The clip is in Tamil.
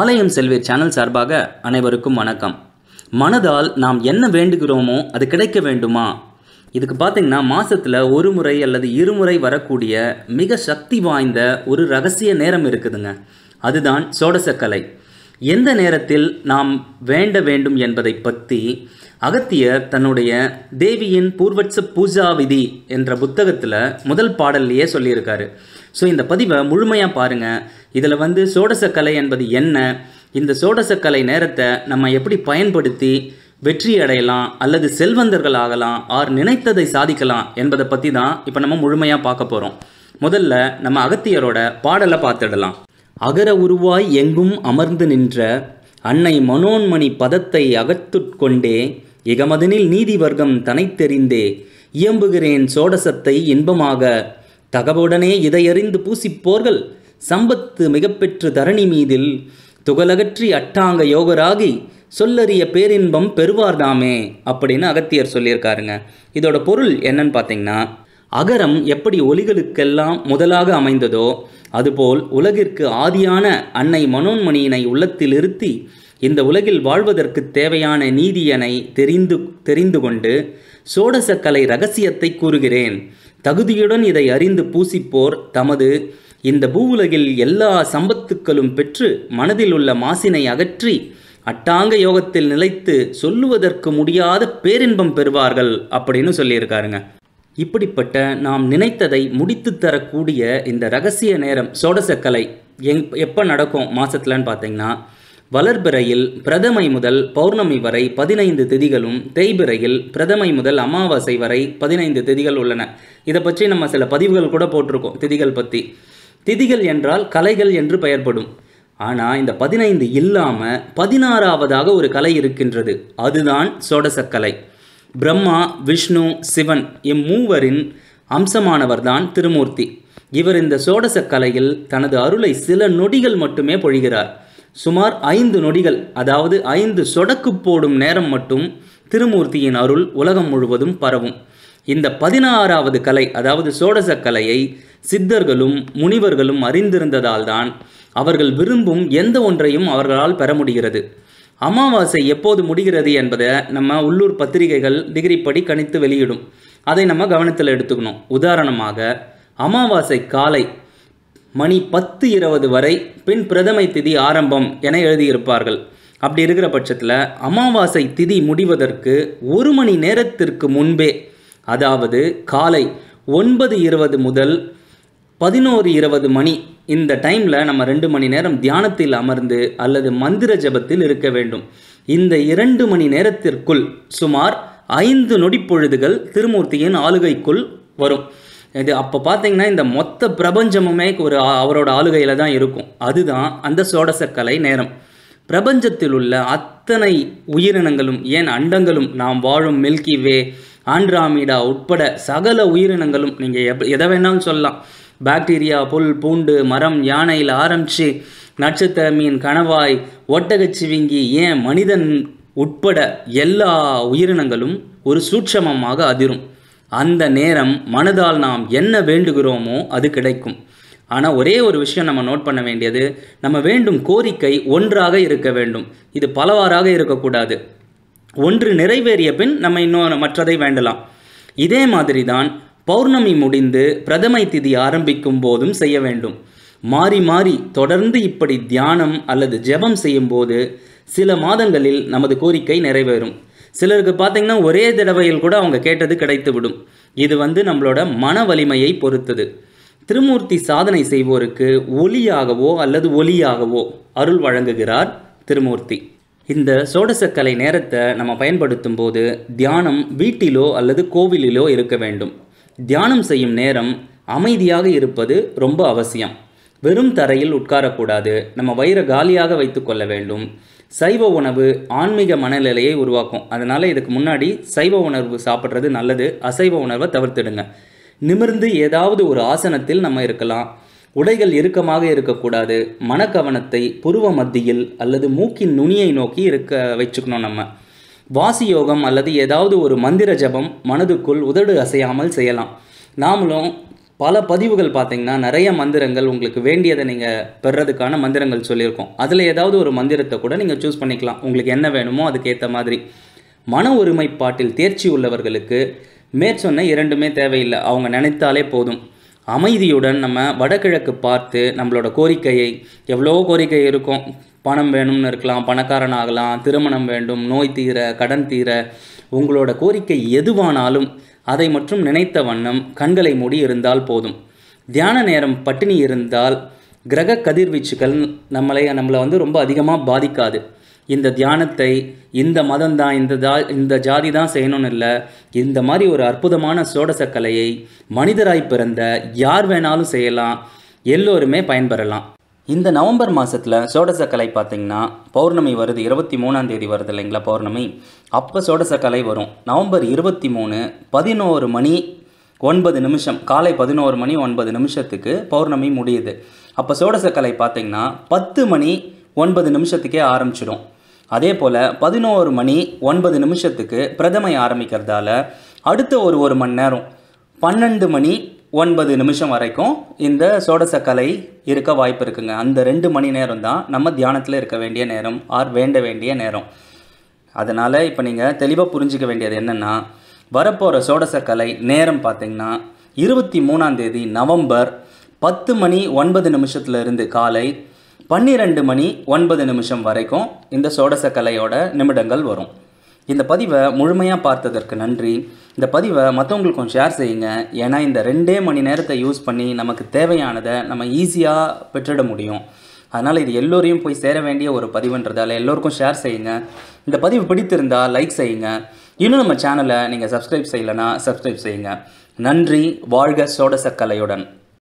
ஆலயம் செல்வீர் சேனல் சார்பாக அனைவருக்கும் வணக்கம் மனதால் நாம் என்ன வேண்டுகிறோமோ அது கிடைக்க வேண்டுமா இதுக்கு பார்த்தீங்கன்னா மாதத்தில் ஒரு முறை அல்லது இருமுறை வரக்கூடிய மிக சக்தி வாய்ந்த ஒரு ரகசிய நேரம் இருக்குதுங்க அதுதான் சோடசக்கலை எந்த நேரத்தில் நாம் வேண்ட வேண்டும் என்பதை பற்றி அகத்தியர் தன்னுடைய தேவியின் பூர்வட்ச பூஜா விதி என்ற புத்தகத்தில் முதல் பாடல்லையே சொல்லியிருக்காரு ஸோ இந்த பதிவை முழுமையாக பாருங்கள் இதில் வந்து சோடசக்கலை என்பது என்ன இந்த சோடசக்கலை நேரத்தை நம்ம எப்படி பயன்படுத்தி வெற்றி அடையலாம் அல்லது செல்வந்தர்கள் ஆகலாம் ஆர் நினைத்ததை சாதிக்கலாம் என்பதை பற்றி தான் இப்போ நம்ம முழுமையாக பார்க்க போகிறோம் முதல்ல நம்ம அகத்தியரோட பாடலை பார்த்துடலாம் அகர உருவாய் எங்கும் அமர்ந்து நின்ற அன்னை மனோன்மணி பதத்தை அகத்துட்கொண்டே எகமதனில் நீதி வர்க்கம் தனைத்தெறிந்தே இயம்புகிறேன் சோடசத்தை இன்பமாக தகவுடனே இதையறிந்து பூசிப்போர்கள் சம்பத்து மிகப்பெற்று தரணி மீதில் துகளகற்றி அட்டாங்க யோகராகி சொல்லறிய பேரின்பம் பெறுவார்தாமே அப்படின்னு அகத்தியர் சொல்லியிருக்காருங்க இதோட பொருள் என்னன்னு பார்த்தீங்கன்னா அகரம் எப்படி ஒலிகளுக்கெல்லாம் முதலாக அமைந்ததோ அதுபோல் உலகிற்கு ஆதியான அன்னை மனோன்மணியினை உள்ளத்தில் இருத்தி இந்த உலகில் வாழ்வதற்கு தேவையான நீதியனை தெரிந்து தெரிந்து கொண்டு சோடசக்கலை ரகசியத்தை கூறுகிறேன் தகுதியுடன் இதை அறிந்து பூசிப்போர் தமது இந்த பூவுலகில் எல்லா சம்பத்துக்களும் பெற்று மனதில் உள்ள மாசினை அகற்றி அட்டாங்க யோகத்தில் நிலைத்து சொல்லுவதற்கு முடியாத பேரின்பம் பெறுவார்கள் அப்படின்னு சொல்லியிருக்காருங்க இப்படிப்பட்ட நாம் நினைத்ததை முடித்து தரக்கூடிய இந்த ரகசிய நேரம் சோடசக்கலை எங் எப்போ நடக்கும் மாசத்துலன்னு பார்த்தீங்கன்னா வளர்பிறையில் பிரதமை முதல் பௌர்ணமி வரை பதினைந்து திதிகளும் தேய்பிறையில் பிரதமை முதல் அமாவாசை வரை பதினைந்து திதிகள் உள்ளன இதை பற்றி நம்ம சில பதிவுகள் கூட போட்டிருக்கோம் திதிகள் பற்றி திதிகள் என்றால் கலைகள் என்று பெயர்படும் ஆனால் இந்த பதினைந்து இல்லாமல் பதினாறாவதாக ஒரு கலை இருக்கின்றது அதுதான் சோடசக்கலை பிரம்மா விஷ்ணு சிவன் இம்மூவரின் அம்சமானவர்தான் திருமூர்த்தி இவர் இந்த சோடச கலையில் தனது அருளை சில நொடிகள் மட்டுமே பொழிகிறார் சுமார் ஐந்து நொடிகள் அதாவது ஐந்து சொடக்கு போடும் நேரம் மட்டும் திருமூர்த்தியின் அருள் உலகம் முழுவதும் பரவும் இந்த பதினாறாவது கலை அதாவது சோடச கலையை சித்தர்களும் முனிவர்களும் அறிந்திருந்ததால்தான் அவர்கள் விரும்பும் எந்த ஒன்றையும் அவர்களால் பெற முடிகிறது அமாவாசை எப்போது முடிகிறது என்பதை நம்ம உள்ளூர் பத்திரிகைகள் டிகிரி படி கணித்து வெளியிடும் அதை நம்ம கவனத்தில் எடுத்துக்கணும் உதாரணமாக அமாவாசை காலை மணி பத்து இருபது வரை பின் பிரதமை திதி ஆரம்பம் என எழுதியிருப்பார்கள் அப்படி இருக்கிற பட்சத்தில் அமாவாசை திதி முடிவதற்கு ஒரு மணி நேரத்திற்கு முன்பே அதாவது காலை ஒன்பது இருபது முதல் பதினோரு இருபது மணி இந்த டைமில் நம்ம ரெண்டு மணி நேரம் தியானத்தில் அமர்ந்து அல்லது மந்திர ஜபத்தில் இருக்க வேண்டும் இந்த இரண்டு மணி நேரத்திற்குள் சுமார் ஐந்து நொடி பொழுதுகள் திருமூர்த்தியின் ஆளுகைக்குள் வரும் இது அப்போ பார்த்தீங்கன்னா இந்த மொத்த பிரபஞ்சமுமே ஒரு அவரோட ஆளுகையில் தான் இருக்கும் அதுதான் அந்த சோடசக்கலை நேரம் பிரபஞ்சத்தில் உள்ள அத்தனை உயிரினங்களும் ஏன் அண்டங்களும் நாம் வாழும் மில்கி வே ஆண்ட்ராமிடா உட்பட சகல உயிரினங்களும் நீங்கள் எப் எதை வேணாலும் சொல்லலாம் பாக்டீரியா புல் பூண்டு மரம் யானையில் ஆரம்பித்து நட்சத்திர மீன் கணவாய் ஒட்டகச்சிவிங்கி ஏன் மனிதன் உட்பட எல்லா உயிரினங்களும் ஒரு சூட்சமமாக அதிரும் அந்த நேரம் மனதால் நாம் என்ன வேண்டுகிறோமோ அது கிடைக்கும் ஆனால் ஒரே ஒரு விஷயம் நம்ம நோட் பண்ண வேண்டியது நம்ம வேண்டும் கோரிக்கை ஒன்றாக இருக்க வேண்டும் இது பலவாறாக இருக்கக்கூடாது ஒன்று நிறைவேறிய பின் நம்ம இன்னொரு மற்றதை வேண்டலாம் இதே மாதிரி தான் பௌர்ணமி முடிந்து பிரதமை திதி ஆரம்பிக்கும் போதும் செய்ய வேண்டும் மாறி மாறி தொடர்ந்து இப்படி தியானம் அல்லது ஜெபம் செய்யும்போது சில மாதங்களில் நமது கோரிக்கை நிறைவேறும் சிலருக்கு பார்த்தீங்கன்னா ஒரே தடவையில் கூட அவங்க கேட்டது கிடைத்துவிடும் இது வந்து நம்மளோட மன வலிமையை பொறுத்தது திருமூர்த்தி சாதனை செய்வோருக்கு ஒலியாகவோ அல்லது ஒலியாகவோ அருள் வழங்குகிறார் திருமூர்த்தி இந்த சோடசக்கலை நேரத்தை நம்ம பயன்படுத்தும் போது தியானம் வீட்டிலோ அல்லது கோவிலிலோ இருக்க வேண்டும் தியானம் செய்யும் நேரம் அமைதியாக இருப்பது ரொம்ப அவசியம் வெறும் தரையில் உட்காரக்கூடாது நம்ம வயிறை காலியாக வைத்து கொள்ள வேண்டும் சைவ உணவு ஆன்மீக மனநிலையை உருவாக்கும் அதனால் இதுக்கு முன்னாடி சைவ உணர்வு சாப்பிட்றது நல்லது அசைவ உணர்வை தவிர்த்துடுங்க நிமிர்ந்து ஏதாவது ஒரு ஆசனத்தில் நம்ம இருக்கலாம் உடைகள் இறுக்கமாக இருக்கக்கூடாது மனக்கவனத்தை புருவ மத்தியில் அல்லது மூக்கின் நுனியை நோக்கி இருக்க வச்சுக்கணும் நம்ம வாசி யோகம் அல்லது ஏதாவது ஒரு மந்திர ஜபம் மனதுக்குள் உதடு அசையாமல் செய்யலாம் நாமளும் பல பதிவுகள் பார்த்தீங்கன்னா நிறைய மந்திரங்கள் உங்களுக்கு வேண்டியதை நீங்கள் பெறதுக்கான மந்திரங்கள் சொல்லியிருக்கோம் அதில் ஏதாவது ஒரு மந்திரத்தை கூட நீங்கள் சூஸ் பண்ணிக்கலாம் உங்களுக்கு என்ன வேணுமோ அதுக்கேற்ற மாதிரி மன ஒருமைப்பாட்டில் தேர்ச்சி உள்ளவர்களுக்கு மேற்சொன்ன இரண்டுமே தேவையில்லை அவங்க நினைத்தாலே போதும் அமைதியுடன் நம்ம வடகிழக்கு பார்த்து நம்மளோட கோரிக்கையை எவ்வளோ கோரிக்கை இருக்கும் பணம் வேணும்னு இருக்கலாம் பணக்காரன் ஆகலாம் திருமணம் வேண்டும் நோய் தீர கடன் தீர உங்களோட கோரிக்கை எதுவானாலும் அதை மட்டும் நினைத்த வண்ணம் கண்களை மூடி இருந்தால் போதும் தியான நேரம் பட்டினி இருந்தால் கிரக கதிர்வீச்சுகள் நம்மளை நம்மளை வந்து ரொம்ப அதிகமாக பாதிக்காது இந்த தியானத்தை இந்த மதம் தான் இந்த தா இந்த ஜாதி தான் செய்யணும்னு இல்லை இந்த மாதிரி ஒரு அற்புதமான சோடச கலையை மனிதராய் பிறந்த யார் வேணாலும் செய்யலாம் எல்லோருமே பயன்பெறலாம் இந்த நவம்பர் மாதத்தில் சோடசக்கலை பார்த்திங்கன்னா பௌர்ணமி வருது இருபத்தி மூணாம் தேதி வருது இல்லைங்களா பௌர்ணமி அப்போ சோடசக்கலை வரும் நவம்பர் இருபத்தி மூணு பதினோரு மணி ஒன்பது நிமிஷம் காலை பதினோரு மணி ஒன்பது நிமிஷத்துக்கு பௌர்ணமி முடியுது அப்போ சோடசக்கலை பார்த்திங்கன்னா பத்து மணி ஒன்பது நிமிஷத்துக்கே ஆரம்பிச்சிடும் அதே போல் பதினோரு மணி ஒன்பது நிமிஷத்துக்கு பிரதமை ஆரம்பிக்கிறதால அடுத்த ஒரு ஒரு மணி நேரம் பன்னெண்டு மணி ஒன்பது நிமிஷம் வரைக்கும் இந்த சோடசக்கலை இருக்க வாய்ப்பு இருக்குங்க அந்த ரெண்டு மணி நேரம் தான் நம்ம தியானத்தில் இருக்க வேண்டிய நேரம் ஆர் வேண்ட வேண்டிய நேரம் அதனால் இப்போ நீங்கள் தெளிவாக புரிஞ்சிக்க வேண்டியது என்னென்னா வரப்போகிற சோடசக்கலை நேரம் பார்த்திங்கன்னா இருபத்தி மூணாந்தேதி நவம்பர் பத்து மணி ஒன்பது நிமிஷத்துலேருந்து காலை பன்னிரெண்டு மணி ஒன்பது நிமிஷம் வரைக்கும் இந்த சோடச கலையோட நிமிடங்கள் வரும் இந்த பதிவை முழுமையாக பார்த்ததற்கு நன்றி இந்த பதிவை மற்றவங்களுக்கும் ஷேர் செய்யுங்க ஏன்னா இந்த ரெண்டே மணி நேரத்தை யூஸ் பண்ணி நமக்கு தேவையானதை நம்ம ஈஸியாக பெற்றிட முடியும் அதனால் இது எல்லோரையும் போய் சேர வேண்டிய ஒரு பதிவுன்றதால் எல்லோருக்கும் ஷேர் செய்யுங்க இந்த பதிவு பிடித்திருந்தால் லைக் செய்யுங்க இன்னும் நம்ம சேனலை நீங்கள் சப்ஸ்கிரைப் செய்யலைன்னா சப்ஸ்கிரைப் செய்யுங்க நன்றி வாழ்க சோடசக்கலையுடன்